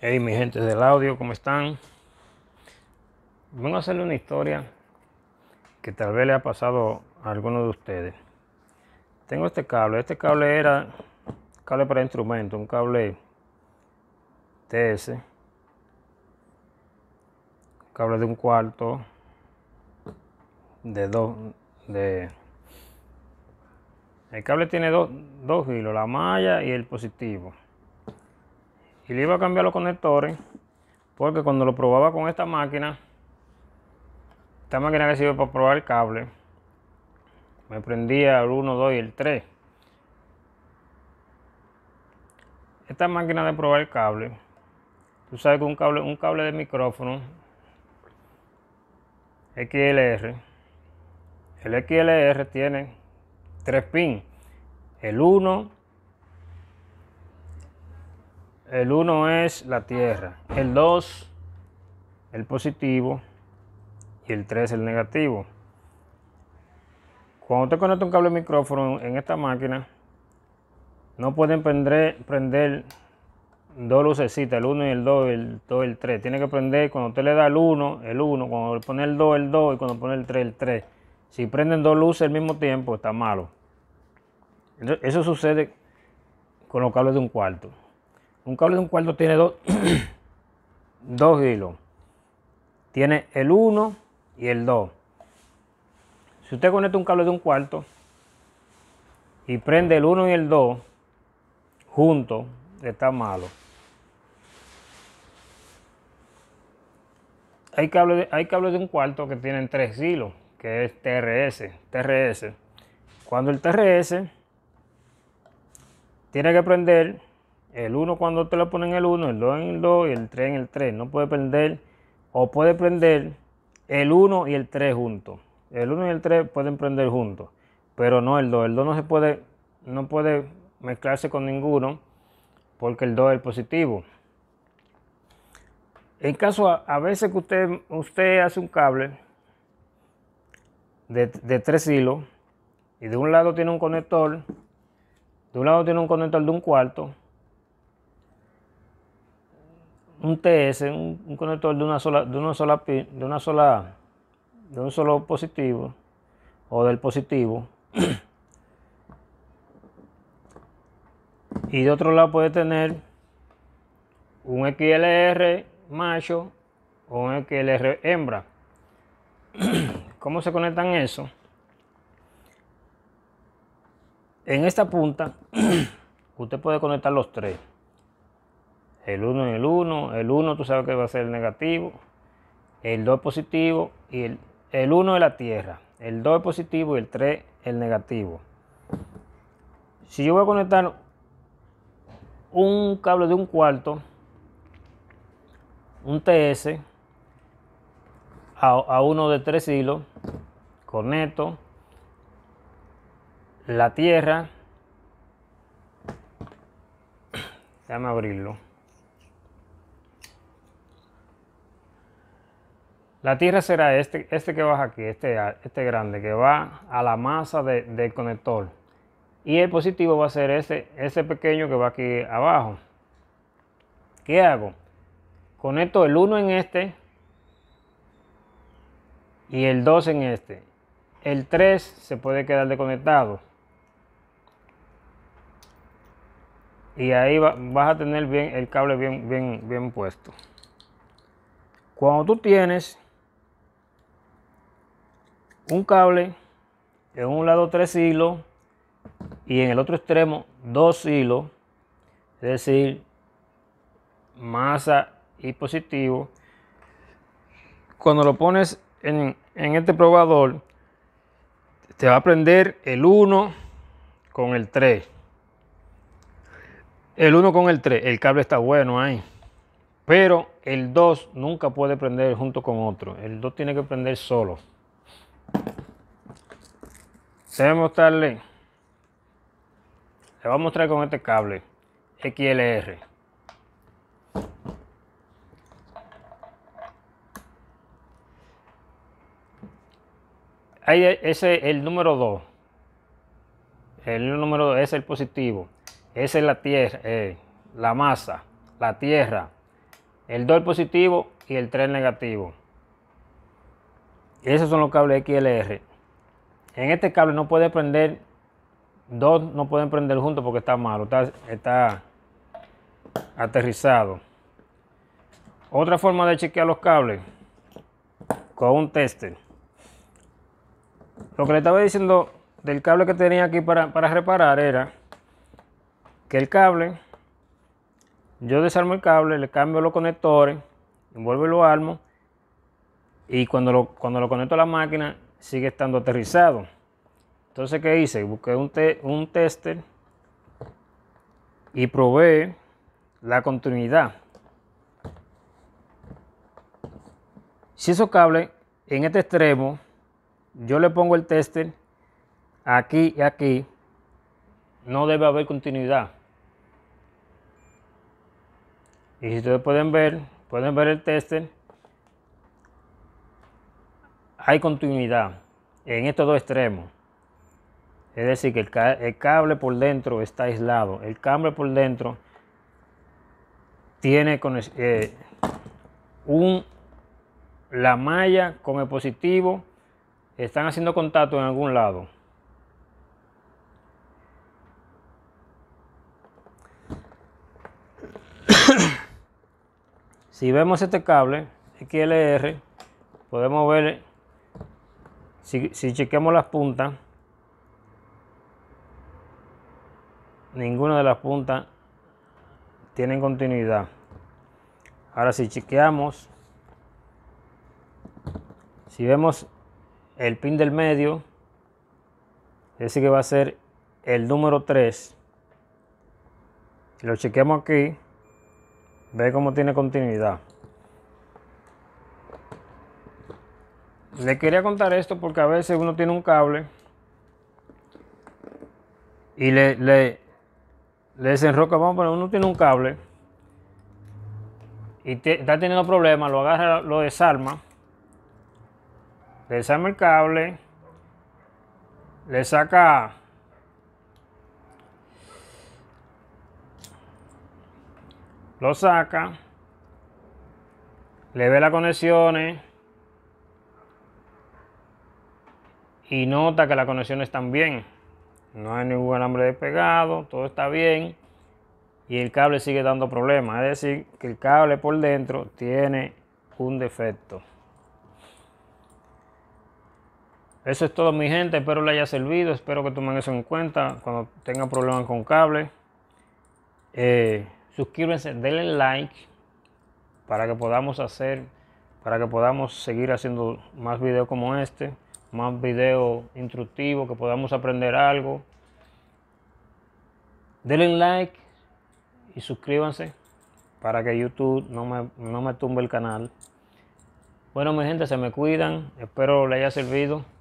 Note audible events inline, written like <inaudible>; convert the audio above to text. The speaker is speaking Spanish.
Hey, mi gente del audio, ¿cómo están? Vamos a hacerle una historia que tal vez le ha pasado a alguno de ustedes. Tengo este cable. Este cable era cable para instrumento, un cable TS, cable de un cuarto, de dos, de... El cable tiene dos, dos hilos, la malla y el positivo y le iba a cambiar los conectores porque cuando lo probaba con esta máquina esta máquina que sirve para probar el cable me prendía el 1, 2 y el 3 esta máquina de probar el cable tú sabes que un cable un cable de micrófono XLR el XLR tiene tres pins el 1 el 1 es la tierra, el 2 el positivo y el 3 el negativo. Cuando usted conecta un cable de micrófono en esta máquina, no pueden prender, dos lucecitas, el 1 y el 2, el 2 y el 3. Tiene que prender cuando usted le da el 1, el 1, cuando le pone el 2, el 2 y cuando pone el 3, el 3. Si prenden dos luces al mismo tiempo, está malo. Eso sucede con los cables de un cuarto. Un cable de un cuarto tiene dos, <clears throat> hilos. Tiene el 1 y el 2. Si usted conecta un cable de un cuarto y prende el 1 y el 2 juntos, está malo. Hay cables, de, hay cables de un cuarto que tienen tres hilos, que es TRS. TRS. Cuando el TRS tiene que prender el 1 cuando te lo ponen el 1, el 2 en el 2 y el 3 en el 3. No puede prender o puede prender el 1 y el 3 juntos. El 1 y el 3 pueden prender juntos, pero no el 2. El 2 no se puede, no puede mezclarse con ninguno porque el 2 es el positivo. En caso, a, veces que usted, usted hace un cable de, de tres hilos y de un lado tiene un conector, de un lado tiene un conector de un cuarto un TS, un, conector de una sola, de una sola, de una sola, de un solo positivo o del positivo. y de otro lado puede tener un XLR macho o un XLR hembra. <clears throat> ¿Cómo se conectan eso? En esta punta <clears throat> usted puede conectar los tres. El 1 en el 1, el 1 tú sabes que va a ser el negativo, el 2 positivo y el, 1 es la tierra, el 2 es positivo y el 3 el negativo. Si yo voy a conectar un cable de un cuarto, un TS, a, a uno de tres hilos, conecto la tierra, <clears throat> déjame abrirlo. La tierra será este, este que baja aquí, este, este grande, que va a la masa de, del conector. Y el positivo va a ser ese pequeño que va aquí abajo. ¿Qué hago? Conecto el 1 en este y el 2 en este. El 3 se puede quedar desconectado. Y ahí vas a tener bien el cable bien, bien, bien puesto. Cuando tú tienes un cable, en un lado tres hilos y en el otro extremo dos hilos, es decir, masa y positivo. Cuando lo pones en, en este probador, te va a prender el 1 con el 3. El 1 con el 3, el cable está bueno ahí. Pero el 2 nunca puede prender junto con otro. El 2 tiene que prender solo a mostrarle. Le voy a mostrar con este cable XLR. Ahí ese es el número 2. El número 2 es el positivo. Esa es la tierra, eh, la masa, la tierra. El 2 positivo y el 3 negativo. Esos son los cables XLR. En este cable no puede prender, dos no pueden prender juntos porque está malo, está, está aterrizado. Otra forma de chequear los cables con un tester. Lo que le estaba diciendo del cable que tenía aquí para, para reparar era que el cable, yo desarmo el cable, le cambio los conectores, envuelvo y lo armo y cuando lo, cuando lo conecto a la máquina, sigue estando aterrizado. Entonces, ¿qué hice? Busqué un, un tester y probé la continuidad. Si esos cables en este extremo, yo le pongo el tester aquí y aquí, no debe haber continuidad. Y si ustedes pueden ver, pueden ver el tester hay continuidad en estos dos extremos. Es decir, que el, cable por dentro está aislado. El cable por dentro tiene con, eh, la malla con el positivo. Están haciendo contacto en algún lado. <coughs> si vemos este cable XLR, podemos ver si, chequeamos las puntas, ninguna de las puntas tienen continuidad. Ahora si chequeamos, si vemos el pin del medio, ese que va a ser el número 3. lo chequeamos aquí, ve cómo tiene continuidad. le quería contar esto porque a veces uno tiene un cable y le, desenroca, vamos a uno tiene un cable y está teniendo problemas, lo agarra, lo desarma, desarma el cable, le saca lo saca, le ve las conexiones y nota que las conexiones están bien. No hay ningún alambre despegado, todo está bien y el cable sigue dando problemas. Es decir, que el cable por dentro tiene un defecto. Eso es todo mi gente, espero le haya servido, espero que tomen eso en cuenta cuando tengan problemas con cable. Eh, suscríbanse, denle like para que podamos hacer, para que podamos seguir haciendo más videos como este más videos instructivos, que podamos aprender algo. Denle like y suscríbanse para que YouTube no me, no me tumbe el canal. Bueno, mi gente, se me cuidan. Espero les haya servido.